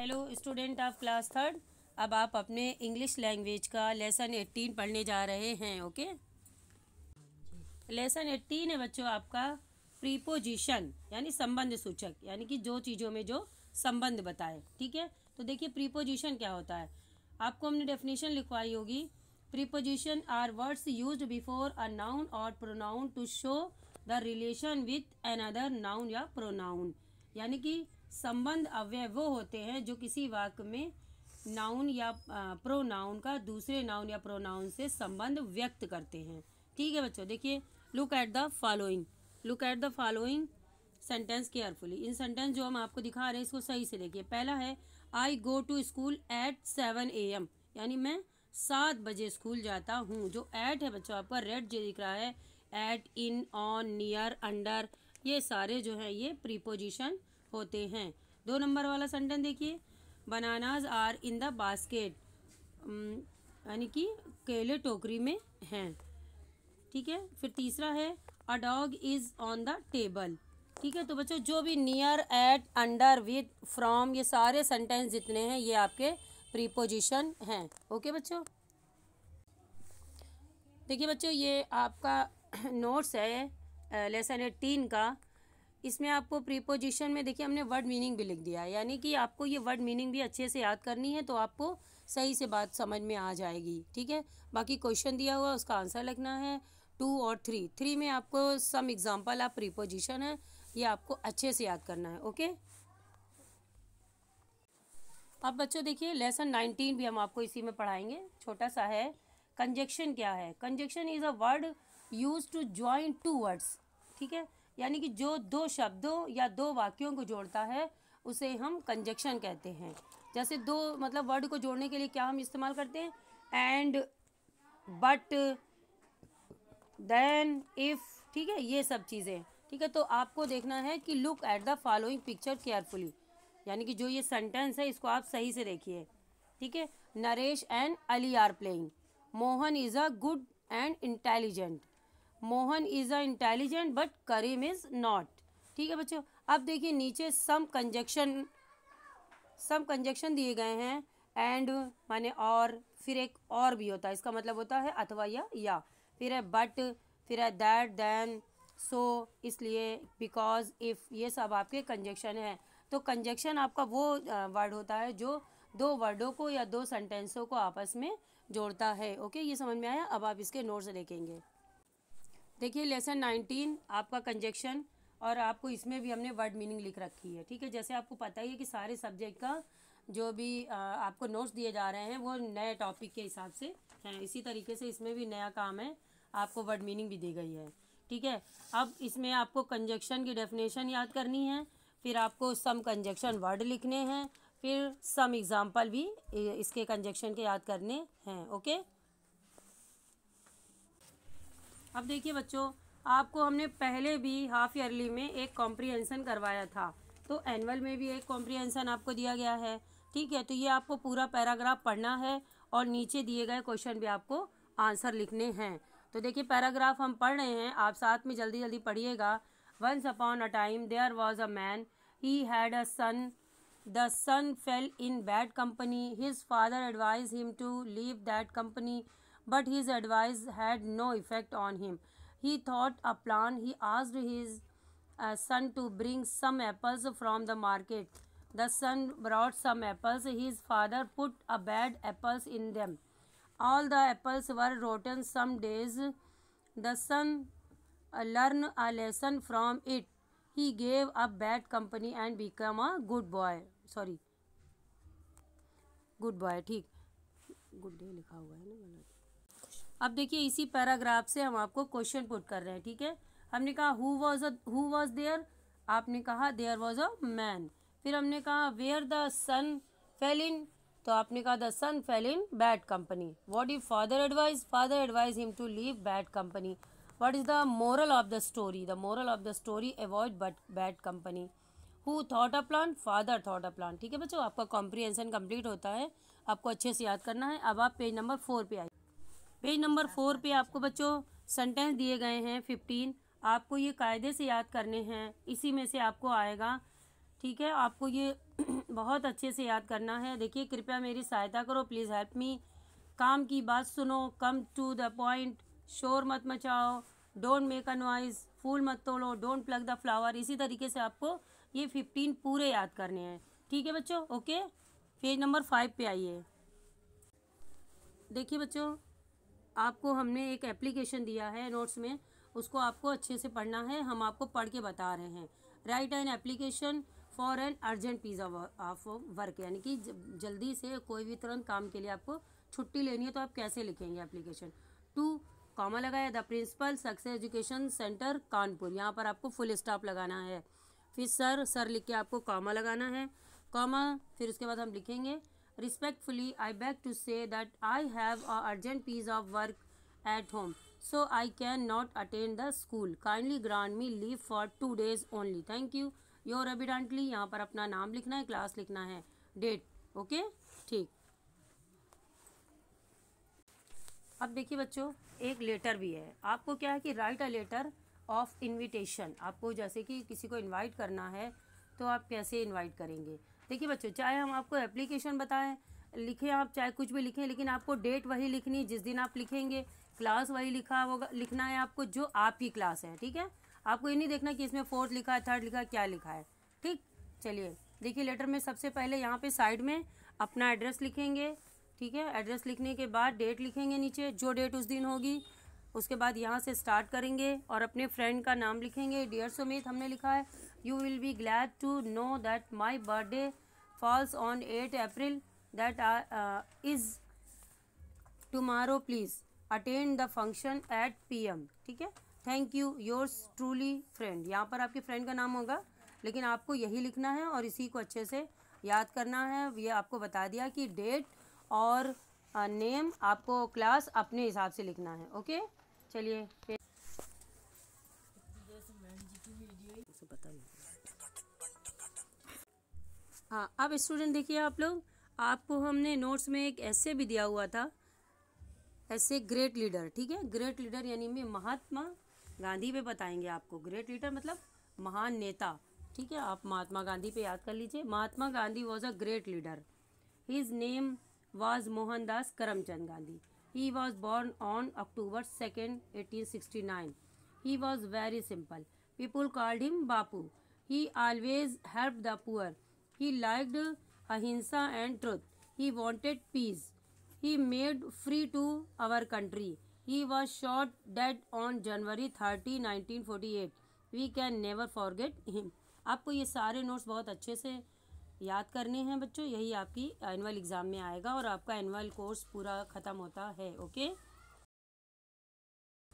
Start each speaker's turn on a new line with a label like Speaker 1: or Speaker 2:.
Speaker 1: Hello student of class third अब आप अपने इंग्लिश लैंग्वेज का लेसन एट्टीन पढ़ने जा रहे हैं ओके लेसन एट्टीन है बच्चों आपका प्रीपोजिशन यानी संबंध सूचक यानी कि जो चीज़ों में जो संबंध बताए ठीक है तो देखिए प्रीपोजिशन क्या होता है आपको हमने डेफिनेशन लिखवाई होगी preposition are words use before a noun और pronoun to show the relation with an noun या प्रोनाउन यानी कि संबंध अव्यय वो होते हैं जो किसी वाक्य में नाउन या प्रोनाउन का दूसरे नाउन या प्रोनाउन से संबंध व्यक्त करते हैं ठीक है बच्चों देखिए look at the following look at the following sentence carefully इन सेंटेंस जो हम आपको दिखा रहे हैं इसको सही से देखिए पहला है I go to school at seven A M यानी मैं सात बजे स्कूल जाता हूँ जो एट है बच्चों आपका रेड जो दिख रहा है at in on near under ये सारे जो हैं ये प्रीपोजिशन होते हैं दो नंबर वाला सेंटेंस देखिए bananas are in the basket यानी कि केले टोकरी में हैं ठीक है फिर तीसरा है a dog is on the table ठीक है तो बच्चों जो भी near at under with from ये सारे सेंटेंस जितने हैं ये आपके प्रीपोजिशन हैं ओके बच्चों देखिए बच्चों ये आपका नोट्स है लेसन एटीन का इसमें आपको प्रीपोजिशन में देखिए हमने वर्ड मीनिंग भी लिख दिया है यानी कि आपको ये वर्ड मीनिंग भी अच्छे से याद करनी है तो आपको सही से बात समझ में आ जाएगी ठीक है बाकी क्वेश्चन दिया हुआ उसका आंसर लिखना है टू और थ्री थ्री में आपको सम एग्जाम्पल आप प्रीपोजिशन है ये आपको अच्छे से याद करना है ओके अब बच्चों देखिए लेसन नाइनटीन भी हम आपको इसी में पढ़ाएंगे छोटा सा है कंजेक्शन क्या है conjunction is a word use to join two words ठीक है यानी कि जो दो शब्दों या दो वाक्यों को जोड़ता है उसे हम कंजक्शन कहते हैं जैसे दो मतलब वर्ड को जोड़ने के लिए क्या हम इस्तेमाल करते हैं एंड बट देन इफ़ ठीक है ये सब चीज़ें ठीक है तो आपको देखना है कि look at the following picture carefully यानी कि जो ये सेंटेंस है इसको आप सही से देखिए ठीक है Naresh and Ali are playing Mohan is a good and intelligent Mohan is a intelligent but Karim is not ठीक है बच्चों अब देखिए नीचे सम कंजक्शन सम कंजक्शन दिए गए हैं एंड माने और फिर एक और भी होता है इसका मतलब होता है अथवा या या फिर है बट फिर है दैट दैन सो इसलिए बिकॉज इफ़ ये सब आपके कंजक्शन हैं तो कंजक्शन आपका वो वर्ड होता है जो दो वर्डों को या दो सेंटेंसों को आपस में जोड़ता है ओके ये समझ में आया अब आप इसके नोट्स देखेंगे देखिए लेसन नाइनटीन आपका कंजेक्शन और आपको इसमें भी हमने वर्ड मीनिंग लिख रखी है ठीक है जैसे आपको पता ही है कि सारे सब्जेक्ट का जो भी आपको नोट्स दिए जा रहे हैं वो नए टॉपिक के हिसाब से हैं इसी तरीके से इसमें भी नया काम है आपको वर्ड मीनिंग भी दी गई है ठीक है अब इसमें आपको कंजक्शन की डेफिनेशन याद करनी है फिर आपको सम कंजक्शन वर्ड लिखने हैं फिर सम एग्ज़ाम्पल भी इसके कंजक्शन के याद करने हैं ओके अब देखिए बच्चों आपको हमने पहले भी हाफ ईयरली में एक कॉम्प्रीहेंसन करवाया था तो एनुअल में भी एक कॉम्प्रीहेंसन आपको दिया गया है ठीक है तो ये आपको पूरा पैराग्राफ पढ़ना है और नीचे दिए गए क्वेश्चन भी आपको आंसर लिखने हैं तो देखिए पैराग्राफ हम पढ़ रहे हैं आप साथ में जल्दी जल्दी पढ़िएगा once upon a time there was a man he had a son the son fell in bad company his father advise him to leave that company but his advice had no effect on him. He thought a plan. He asked his uh, son to bring some apples from the market. The son brought some apples. His father put a bad apples in them. All the apples were rotten some days. The son uh, learned a lesson from it. He gave up bad company and became a good boy. Sorry. Good boy ठीक good day लिखा हुआ है ना गलत अब देखिए इसी paragraph से हम आपको क्वेश्चन पुट कर रहे हैं ठीक है हमने कहा who was a who was there आपने कहा देयर वॉज अ मैन फिर हमने कहा where the son fell in तो आपने कहा the son fell in bad company what is father advise father advise him to leave bad company what is the moral of the story the moral of the story avoid but bad company who thought a plan father thought a plan ठीक है बच्चों आपका comprehension complete होता है आपको अच्छे से याद करना है अब आप पेज नंबर फोर पे आइए पेज नंबर फोर पे आपको बच्चों सेंटेंस दिए गए हैं फिफ्टीन आपको ये कायदे से याद करने हैं इसी में से आपको आएगा ठीक है आपको ये बहुत अच्छे से याद करना है देखिए कृपया मेरी सहायता करो प्लीज़ हेल्प मी काम की बात सुनो कम टू द पॉइंट शोर मत मचाओ डोंट मेक अ नॉइज़ फूल मत तोड़ो डोंट प्लग द फ्लावर इसी तरीके से आपको ये फिफ्टीन पूरे याद करने हैं ठीक है बच्चों ओके पेज नंबर फाइव पे आइए देखिए बच्चों आपको हमने एक एप्लीकेशन दिया है नोट्स में उसको आपको अच्छे से पढ़ना है हम आपको पढ़ के बता रहे हैं write an application for an urgent piece of work यानी कि जल्दी से कोई भी तुरंत काम के लिए आपको छुट्टी लेनी है तो आप कैसे लिखेंगे एप्लीकेशन टू कॉमा लगाया the principal Success Education Centre Kanpur यहाँ पर आपको फुल स्टॉप लगाना है फिर सर सर लिख के आपको कॉमा लगाना है कॉमा फिर उसके बाद हम लिखेंगे respectfully i beg to say that i have a urgent piece of work at home so i cannot attend the school kindly grant me leave for 2 days only thank you your evidently yahan par apna naam likhna hai class likhna hai date okay theek अब देखिए बच्चों एक letter भी है आपको क्या है कि write a letter of invitation आपको जैसे कि किसी को इनवाइट करना है तो आप कैसे इनवाइट करेंगे देखिए बच्चों चाहे हम आपको एप्लीकेशन बताएं लिखें आप चाहे कुछ भी लिखें लेकिन आपको डेट वही लिखनी जिस दिन आप लिखेंगे क्लास वही लिखा होगा लिखना है आपको जो आपकी क्लास है ठीक है आपको ये नहीं देखना कि इसमें फोर्थ लिखा है थर्ड लिखा है क्या लिखा है ठीक चलिए देखिए लेटर में सबसे पहले यहाँ पे साइड में अपना एड्रेस लिखेंगे ठीक है एड्रेस लिखने के बाद डेट लिखेंगे नीचे जो डेट उस दिन होगी उसके बाद यहाँ से स्टार्ट करेंगे और अपने फ्रेंड का नाम लिखेंगे डियर सुमित हमने लिखा है you will be glad to know that my birthday falls on eight April that is tomorrow please attend the function at P M ठीक है thank you yours truly friend यहाँ पर आपके फ्रेंड का नाम होगा लेकिन आपको यही लिखना है और इसी को अच्छे से याद करना है ये आपको बता दिया कि डेट और नेम uh, आपको क्लास अपने हिसाब से लिखना है ओके चलिए हाँ अब स्टूडेंट देखिए आप लोग आपको हमने नोट्स में एक ऐसे भी दिया हुआ था ऐसे ग्रेट लीडर ठीक है ग्रेट लीडर यानी मैं महात्मा गांधी पे बताएंगे आपको ग्रेट लीडर मतलब महान नेता ठीक है आप महात्मा गांधी पे याद कर लीजिए Mahatma Gandhi was a great leader his name was Mohandas Karamchand Gandhi He was born on October 2nd, 1869. He was very simple. People called him Bapu. He always helped the poor. He liked ahimsa and truth. He wanted peace. He made free to our country. He was shot dead on January 30, 1948. We can never forget him. आपको ये सारे notes बहुत अच्छे से याद करने हैं बच्चों यही आपकी एनुअल एग्ज़ाम में आएगा और आपका एनुअल कोर्स पूरा ख़त्म होता है ओके